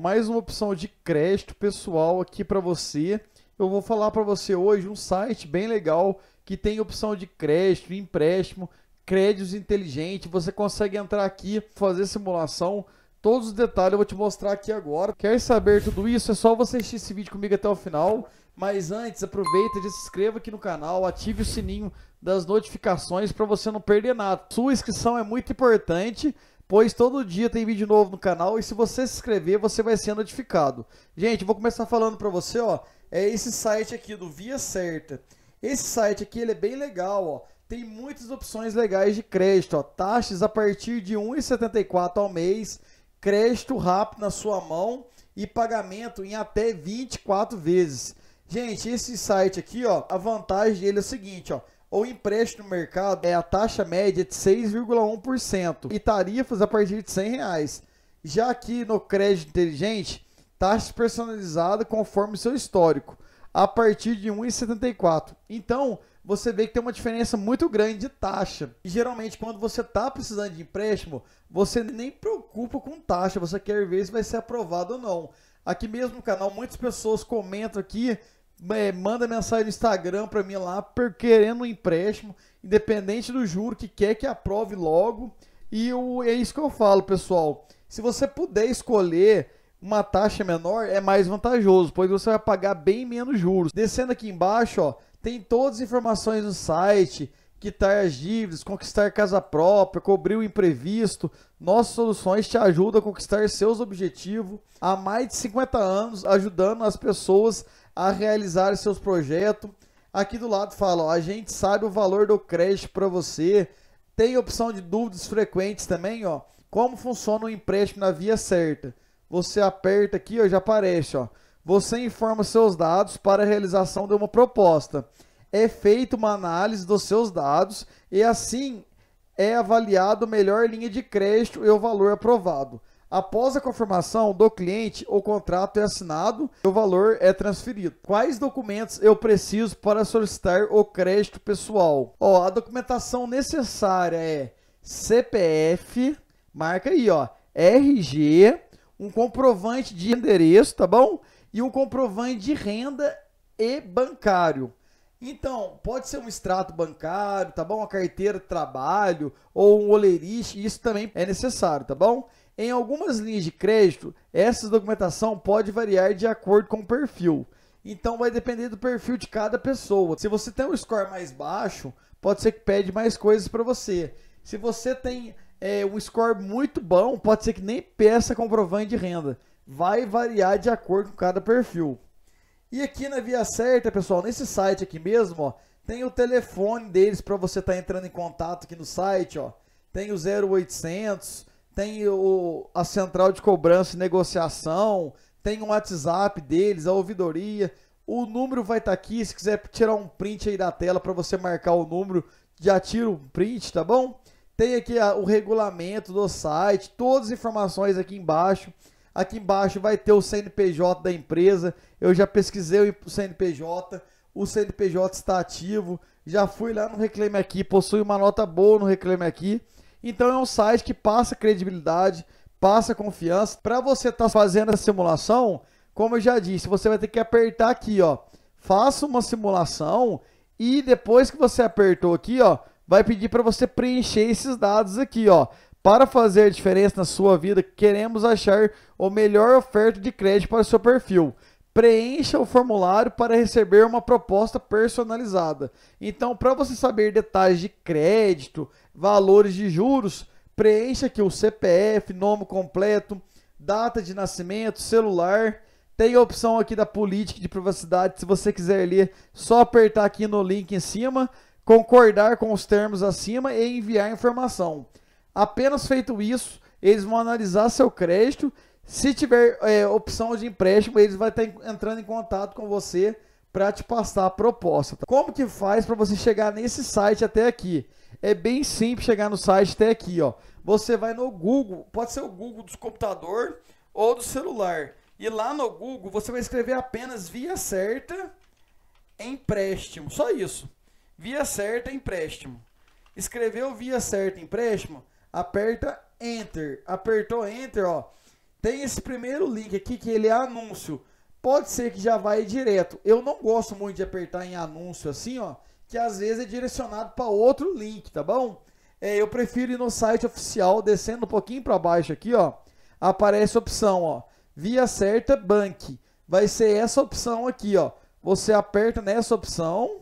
mais uma opção de crédito pessoal aqui para você. Eu vou falar para você hoje um site bem legal que tem opção de crédito, empréstimo, créditos inteligente. Você consegue entrar aqui, fazer simulação. Todos os detalhes eu vou te mostrar aqui agora. Quer saber tudo isso? É só você assistir esse vídeo comigo até o final. Mas antes, aproveita e se inscreva aqui no canal, ative o sininho das notificações para você não perder nada. Sua inscrição é muito importante pois todo dia tem vídeo novo no canal e se você se inscrever, você vai ser notificado. Gente, vou começar falando para você, ó, é esse site aqui do Via Certa. Esse site aqui ele é bem legal, ó. Tem muitas opções legais de crédito, ó. Taxas a partir de 1,74 ao mês, crédito rápido na sua mão e pagamento em até 24 vezes. Gente, esse site aqui, ó, a vantagem dele é o seguinte, ó ou empréstimo no mercado é a taxa média de 6,1% e tarifas a partir de 100 reais. Já aqui no crédito inteligente, taxa personalizada conforme o seu histórico, a partir de 1,74. Então, você vê que tem uma diferença muito grande de taxa. E geralmente, quando você está precisando de empréstimo, você nem preocupa com taxa, você quer ver se vai ser aprovado ou não. Aqui mesmo no canal, muitas pessoas comentam aqui é, manda mensagem no Instagram para mim lá, querendo um empréstimo, independente do juro, que quer que aprove logo. E o, é isso que eu falo, pessoal. Se você puder escolher uma taxa menor, é mais vantajoso, pois você vai pagar bem menos juros. Descendo aqui embaixo, ó, tem todas as informações no site, quitar as dívidas, conquistar casa própria, cobrir o imprevisto. Nossas soluções te ajudam a conquistar seus objetivos há mais de 50 anos, ajudando as pessoas a realizar seus projetos. Aqui do lado fala, ó, a gente sabe o valor do crédito para você. Tem opção de dúvidas frequentes também, ó. Como funciona o empréstimo na via certa? Você aperta aqui, ó, já aparece, ó. Você informa seus dados para a realização de uma proposta é feita uma análise dos seus dados e assim é avaliado melhor linha de crédito e o valor aprovado. Após a confirmação do cliente, o contrato é assinado e o valor é transferido. Quais documentos eu preciso para solicitar o crédito pessoal? Ó, a documentação necessária é CPF, marca aí, ó, RG, um comprovante de endereço, tá bom? E um comprovante de renda e bancário. Então, pode ser um extrato bancário, tá bom? Uma carteira de trabalho ou um olerite, isso também é necessário, tá bom? Em algumas linhas de crédito, essa documentação pode variar de acordo com o perfil. Então vai depender do perfil de cada pessoa. Se você tem um score mais baixo, pode ser que pede mais coisas para você. Se você tem é, um score muito bom, pode ser que nem peça comprovante de renda. Vai variar de acordo com cada perfil. E aqui na Via Certa, pessoal, nesse site aqui mesmo, ó, tem o telefone deles para você estar tá entrando em contato aqui no site, ó. Tem o 0800, tem o, a central de cobrança e negociação, tem o WhatsApp deles, a ouvidoria. O número vai estar tá aqui, se quiser tirar um print aí da tela para você marcar o número, já tira um print, tá bom? Tem aqui a, o regulamento do site, todas as informações aqui embaixo. Aqui embaixo vai ter o CNPJ da empresa. Eu já pesquisei o CNPJ. O CNPJ está ativo. Já fui lá no Reclame Aqui. Possui uma nota boa no Reclame Aqui. Então é um site que passa credibilidade, passa confiança. Para você estar tá fazendo a simulação, como eu já disse, você vai ter que apertar aqui, ó. Faça uma simulação e depois que você apertou aqui, ó, vai pedir para você preencher esses dados aqui, ó. Para fazer diferença na sua vida, queremos achar a melhor oferta de crédito para o seu perfil. Preencha o formulário para receber uma proposta personalizada. Então, para você saber detalhes de crédito, valores de juros, preencha aqui o CPF, nome completo, data de nascimento, celular. Tem a opção aqui da política de privacidade, se você quiser ler, só apertar aqui no link em cima, concordar com os termos acima e enviar informação. Apenas feito isso, eles vão analisar seu crédito. Se tiver é, opção de empréstimo, eles vão estar entrando em contato com você para te passar a proposta. Tá? Como que faz para você chegar nesse site até aqui? É bem simples chegar no site até aqui, ó. Você vai no Google, pode ser o Google do computador ou do celular. E lá no Google você vai escrever apenas via certa empréstimo, só isso. Via certa empréstimo. Escreveu via certa empréstimo, aperta Enter. Apertou Enter, ó. Tem esse primeiro link aqui que ele é anúncio. Pode ser que já vai direto. Eu não gosto muito de apertar em anúncio assim, ó. Que às vezes é direcionado para outro link, tá bom? É, eu prefiro ir no site oficial, descendo um pouquinho para baixo aqui, ó. Aparece a opção, ó. Via certa bank. Vai ser essa opção aqui, ó. Você aperta nessa opção.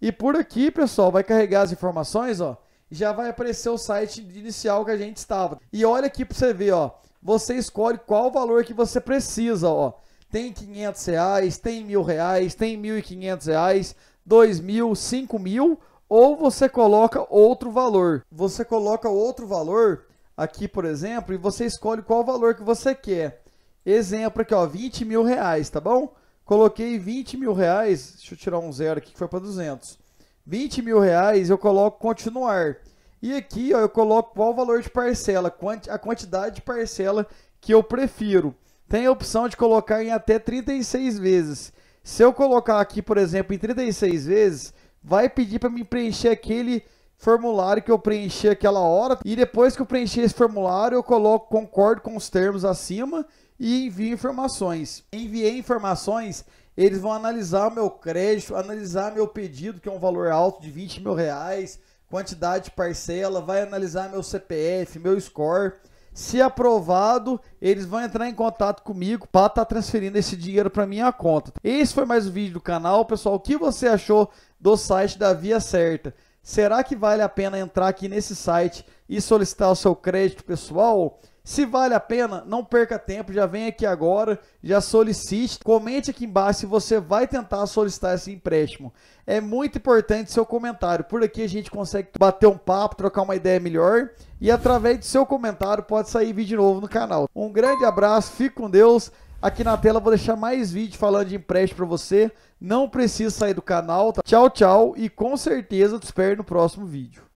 E por aqui, pessoal, vai carregar as informações, ó já vai aparecer o site inicial que a gente estava. E olha aqui para você ver, ó. Você escolhe qual valor que você precisa, ó. Tem 500 reais, tem mil reais, tem 1.500 reais, 2.000, mil, mil, ou você coloca outro valor. Você coloca outro valor aqui, por exemplo, e você escolhe qual valor que você quer. Exemplo aqui, ó, 20 mil reais, tá bom? Coloquei 20 mil reais, deixa eu tirar um zero aqui que foi para 200. 20 mil reais eu coloco continuar. E aqui ó, eu coloco qual o valor de parcela, a quantidade de parcela que eu prefiro. Tem a opção de colocar em até 36 vezes. Se eu colocar aqui, por exemplo, em 36 vezes, vai pedir para me preencher aquele formulário que eu preenchi aquela hora. E depois que eu preencher esse formulário, eu coloco concordo com os termos acima e envio informações. Enviei informações, eles vão analisar o meu crédito, analisar meu pedido, que é um valor alto de 20 mil reais, quantidade de parcela, vai analisar meu CPF, meu score. Se aprovado, eles vão entrar em contato comigo para estar tá transferindo esse dinheiro para minha conta. Esse foi mais um vídeo do canal, pessoal. O que você achou do site da Via Certa? Será que vale a pena entrar aqui nesse site e solicitar o seu crédito pessoal? Se vale a pena, não perca tempo, já vem aqui agora, já solicite, comente aqui embaixo se você vai tentar solicitar esse empréstimo. É muito importante seu comentário. Por aqui a gente consegue bater um papo, trocar uma ideia melhor e através do seu comentário pode sair vídeo novo no canal. Um grande abraço, fique com Deus. Aqui na tela vou deixar mais vídeo falando de empréstimo para você. Não precisa sair do canal. Tá? Tchau, tchau e com certeza te espero no próximo vídeo.